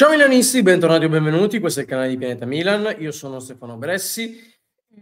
Ciao milanisti, bentornati o benvenuti, questo è il canale di Pianeta Milan, io sono Stefano Bressi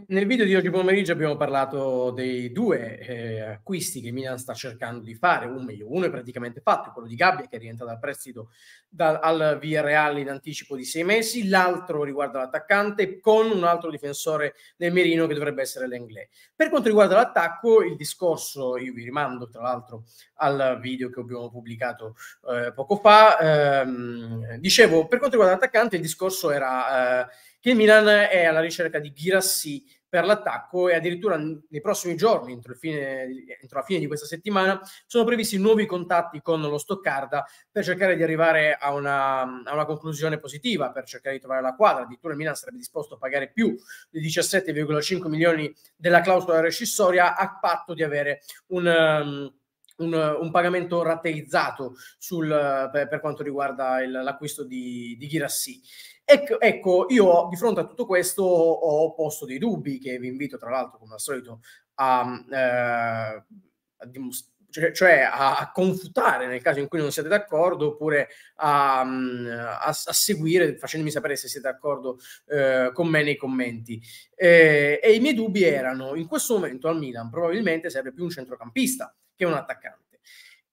nel video di oggi pomeriggio abbiamo parlato dei due eh, acquisti che Milan sta cercando di fare, o meglio, uno è praticamente fatto, quello di Gabbia che è rientrato dal prestito da, al Villarreal in anticipo di sei mesi, l'altro riguarda l'attaccante con un altro difensore nel Merino che dovrebbe essere l'Englè. Per quanto riguarda l'attacco, il discorso, io vi rimando tra l'altro al video che abbiamo pubblicato eh, poco fa, ehm, dicevo, per quanto riguarda l'attaccante il discorso era... Eh, che il Milan è alla ricerca di Girassi per l'attacco e addirittura nei prossimi giorni, entro, fine, entro, la fine di questa settimana, sono previsti nuovi contatti con lo Stoccarda per cercare di arrivare a una, a una conclusione positiva, per cercare di trovare la quadra. Addirittura il Milan sarebbe disposto a pagare più di 17,5 milioni della clausola rescissoria a patto di avere un... Um, un, un, pagamento rateizzato sul, per, per, quanto riguarda l'acquisto di, di Girassi. Ecco, ecco, io di fronte a tutto questo ho posto dei dubbi che vi invito tra l'altro come al solito a, eh, a dimostrare cioè, cioè a confutare nel caso in cui non siete d'accordo oppure a, a, a seguire facendomi sapere se siete d'accordo eh, con me nei commenti eh, e i miei dubbi erano in questo momento al Milan probabilmente serve più un centrocampista che un attaccante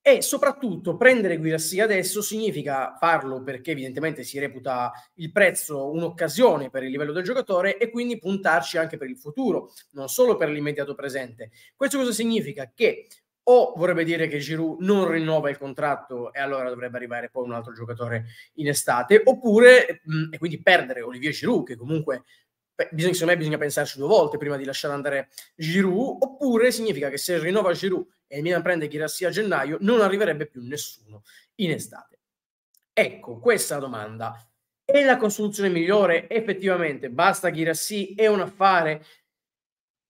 e soprattutto prendere Guirassi adesso significa farlo perché evidentemente si reputa il prezzo un'occasione per il livello del giocatore e quindi puntarci anche per il futuro, non solo per l'immediato presente. Questo cosa significa? Che o vorrebbe dire che Giroud non rinnova il contratto e allora dovrebbe arrivare poi un altro giocatore in estate, oppure, mh, e quindi perdere Olivier Giroud, che comunque beh, bisogna, secondo me bisogna pensarci due volte prima di lasciare andare Giroud, oppure significa che se rinnova Giroud e il Milan prende Girassi a gennaio, non arriverebbe più nessuno in estate. Ecco, questa è la domanda. È la costruzione migliore? Effettivamente, basta Girassi, è un affare?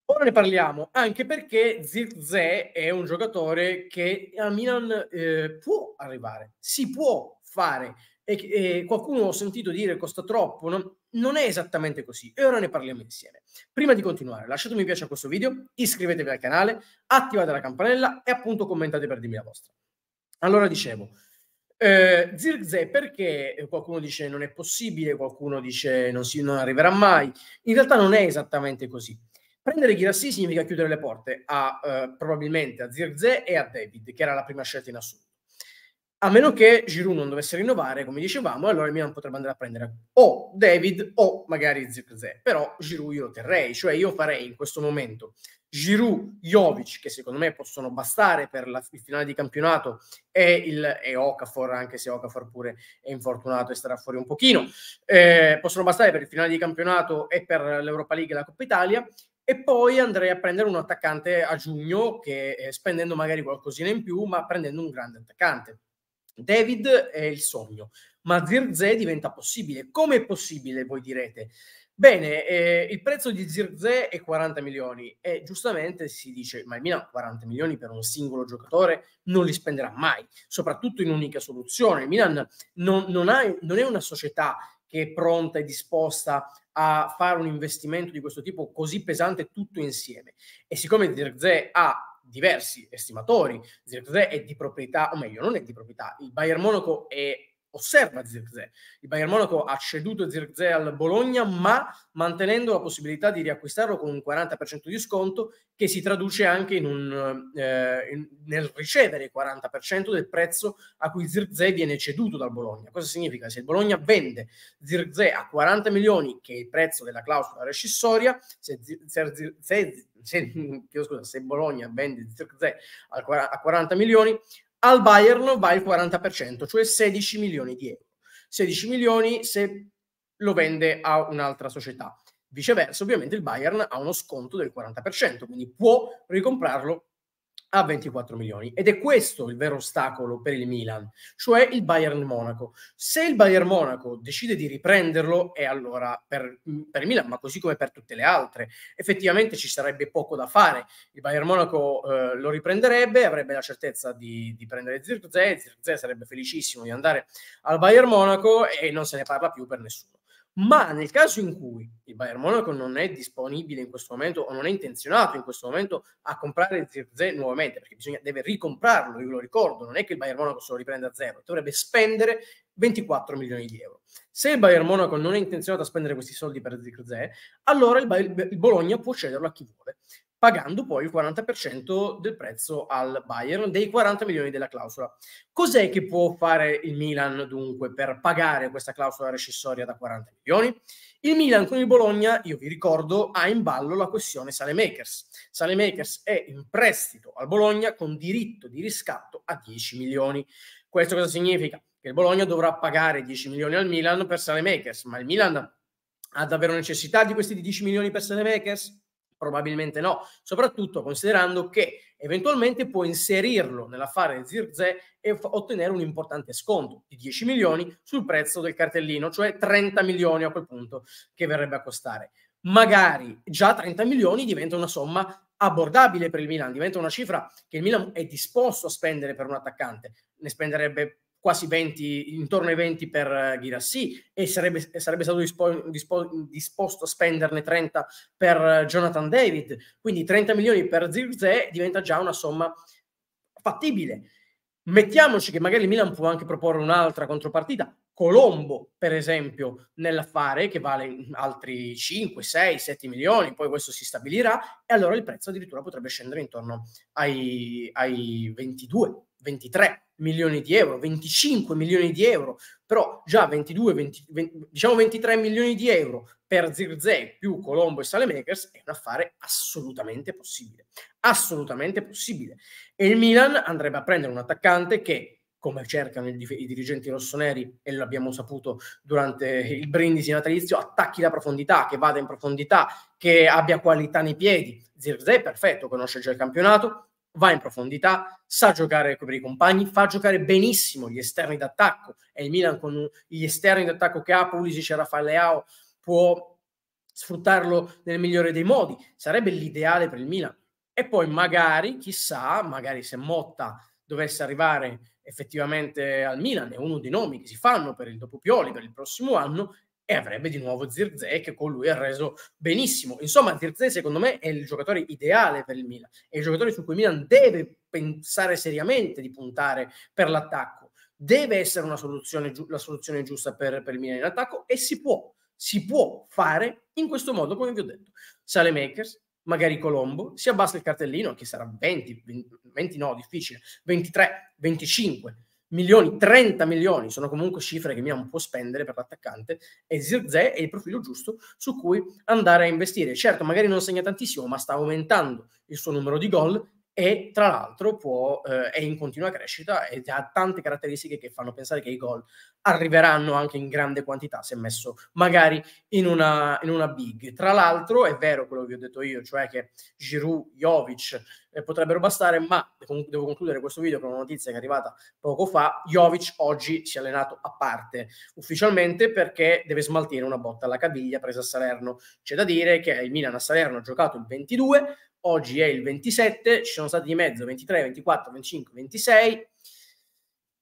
Ora ne parliamo, anche perché Zirze è un giocatore che a Milan eh, può arrivare, si può fare. E, e eh, qualcuno ho sentito dire costa troppo, no? non è esattamente così e ora ne parliamo insieme. Prima di continuare lasciate un mi piace a questo video, iscrivetevi al canale, attivate la campanella e appunto commentate per dirmi la vostra. Allora dicevo, eh, Zirze perché qualcuno dice non è possibile, qualcuno dice non, si, non arriverà mai, in realtà non è esattamente così. Prendere Ghirassi significa chiudere le porte a, eh, probabilmente a Zirze e a David, che era la prima scelta in assoluto a meno che Giroud non dovesse rinnovare, come dicevamo, allora il Milan potrebbe andare a prendere o David o magari Zirkzee, però Giroud io lo terrei, cioè io farei in questo momento Giroud, Jovic, che secondo me possono bastare per la, il finale di campionato, e, il, e Okafor, anche se Okafor pure è infortunato e starà fuori un pochino, eh, possono bastare per il finale di campionato e per l'Europa League e la Coppa Italia, e poi andrei a prendere un attaccante a giugno, che eh, spendendo magari qualcosina in più, ma prendendo un grande attaccante David è il sogno, ma Zirze diventa possibile. Come è possibile, voi direte? Bene, eh, il prezzo di Zirze è 40 milioni e giustamente si dice, ma il Milan 40 milioni per un singolo giocatore non li spenderà mai, soprattutto in un'unica soluzione. Il Milan non, non, ha, non è una società che è pronta e disposta a fare un investimento di questo tipo così pesante tutto insieme. E siccome Zirze ha diversi estimatori. Zirkzee è di proprietà, o meglio, non è di proprietà. Il Bayern Monaco è osserva Zirkzee. Il Bayern Monaco ha ceduto Zirkzee al Bologna, ma mantenendo la possibilità di riacquistarlo con un 40% di sconto, che si traduce anche in un, eh, in, nel ricevere il 40% del prezzo a cui Zirkzee viene ceduto dal Bologna. Cosa significa? Se il Bologna vende Zirkzee a 40 milioni, che è il prezzo della clausola rescissoria, se, se, se, se Bologna vende Zirkzee a 40 milioni, al Bayern va il 40%, cioè 16 milioni di euro. 16 milioni se lo vende a un'altra società. Viceversa, ovviamente il Bayern ha uno sconto del 40%, quindi può ricomprarlo a 24 milioni ed è questo il vero ostacolo per il Milan, cioè il Bayern Monaco. Se il Bayern Monaco decide di riprenderlo, e allora per, per, il Milan, ma così come per tutte le altre, effettivamente ci sarebbe poco da fare. Il Bayern Monaco eh, lo riprenderebbe, avrebbe la certezza di, di prendere Zirkzee, Zirkzee sarebbe felicissimo di andare al Bayern Monaco e non se ne parla più per nessuno ma nel caso in cui il Bayern Monaco non è disponibile in questo momento o non è intenzionato in questo momento a comprare Zirze nuovamente, perché bisogna, deve ricomprarlo, io lo ricordo, non è che il Bayern Monaco se lo riprende a zero, dovrebbe spendere 24 milioni di euro. Se il Bayern Monaco non è intenzionato a spendere questi soldi per Zirze, allora il, Bayern, il Bologna può cederlo a chi vuole pagando poi il 40% del prezzo al Bayern dei 40 milioni della clausola. Cos'è che può fare il Milan dunque per pagare questa clausola recessoria da 40 milioni? Il Milan con il Bologna, io vi ricordo, ha in ballo la questione Salemakers. Salemakers è in prestito al Bologna con diritto di riscatto a 10 milioni. Questo cosa significa? Che il Bologna dovrà pagare 10 milioni al Milan per Salemakers, ma il Milan ha davvero necessità di questi 10 milioni per Salemakers? Probabilmente no, soprattutto considerando che eventualmente può inserirlo nell'affare Zirze e f- ottenere un importante sconto di 10 milioni sul prezzo del cartellino, cioè 30 milioni a quel punto che verrebbe a costare. Magari già 30 milioni diventa una somma abbordabile per il Milan, diventa una cifra che il Milan è disposto a spendere per un attaccante, ne spenderebbe quasi 20, intorno ai 20 per eh, Girassi e sarebbe, sarebbe stato dispo, dispo, disposto a spenderne 30 per eh, Jonathan David. Quindi 30 milioni per Zirze diventa già una somma fattibile. Mettiamoci che magari Milan può anche proporre un'altra contropartita, Colombo, per esempio, nell'affare che vale altri 5, 6, 7 milioni, poi questo si stabilirà e allora il prezzo addirittura potrebbe scendere intorno ai, ai 22, 23 milioni di euro, 25 milioni di euro, però già 22, 20, 20, diciamo 23 milioni di euro per Zirze più Colombo e Sale Makers è un affare assolutamente possibile, assolutamente possibile. E il Milan andrebbe a prendere un attaccante che come cercano i, i dirigenti rossoneri, e l'abbiamo saputo durante il brindisi natalizio, attacchi la profondità, che vada in profondità, che abbia qualità nei piedi. Zirze è perfetto, conosce già il campionato, va in profondità, sa giocare per i compagni, fa giocare benissimo gli esterni d'attacco e il Milan con gli esterni d'attacco che ha, Pulisic e Rafael Leao, può sfruttarlo nel migliore dei modi, sarebbe l'ideale per il Milan. E poi magari, chissà, magari se Motta dovesse arrivare effettivamente al Milan, è uno dei nomi che si fanno per il dopo Pioli, per il prossimo anno, e avrebbe di nuovo Zirze che con lui ha reso benissimo. Insomma, Zirze secondo me è il giocatore ideale per il Milan, è il giocatore su cui Milan deve pensare seriamente di puntare per l'attacco. Deve essere una soluzione, la soluzione giusta per, per il Milan in attacco e si può, si può fare in questo modo, come vi ho detto. Sale Makers, magari Colombo, si abbassa il cartellino che sarà 20, 20, 20 no, difficile, 23, 25 milioni, 30 milioni sono comunque cifre che Milan può spendere per l'attaccante e Zirze è il profilo giusto su cui andare a investire. Certo, magari non segna tantissimo, ma sta aumentando il suo numero di gol e tra l'altro può, eh, è in continua crescita e ha tante caratteristiche che fanno pensare che i gol arriveranno anche in grande quantità se messo magari in una, in una big. Tra l'altro è vero quello che vi ho detto io, cioè che Giroud, Jovic eh, potrebbero bastare, ma devo concludere questo video con una notizia che è arrivata poco fa, Jovic oggi si è allenato a parte ufficialmente perché deve smaltire una botta alla caviglia presa a Salerno. C'è da dire che il Milan a Salerno ha giocato il 22, oggi è il 27, ci sono stati di mezzo 23, 24, 25, 26.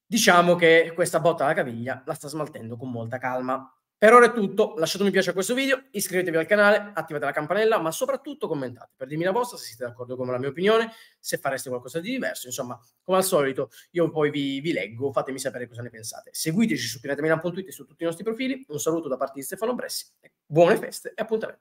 Diciamo che questa botta alla caviglia la sta smaltendo con molta calma. Per ora è tutto, lasciate un mi piace a questo video, iscrivetevi al canale, attivate la campanella, ma soprattutto commentate per dirmi la vostra, se siete d'accordo con la mia opinione, se fareste qualcosa di diverso, insomma, come al solito, io poi vi, vi leggo, fatemi sapere cosa ne pensate. Seguiteci su piratamina.it e su tutti i nostri profili, un saluto da parte di Stefano Bressi, buone feste e appuntamento.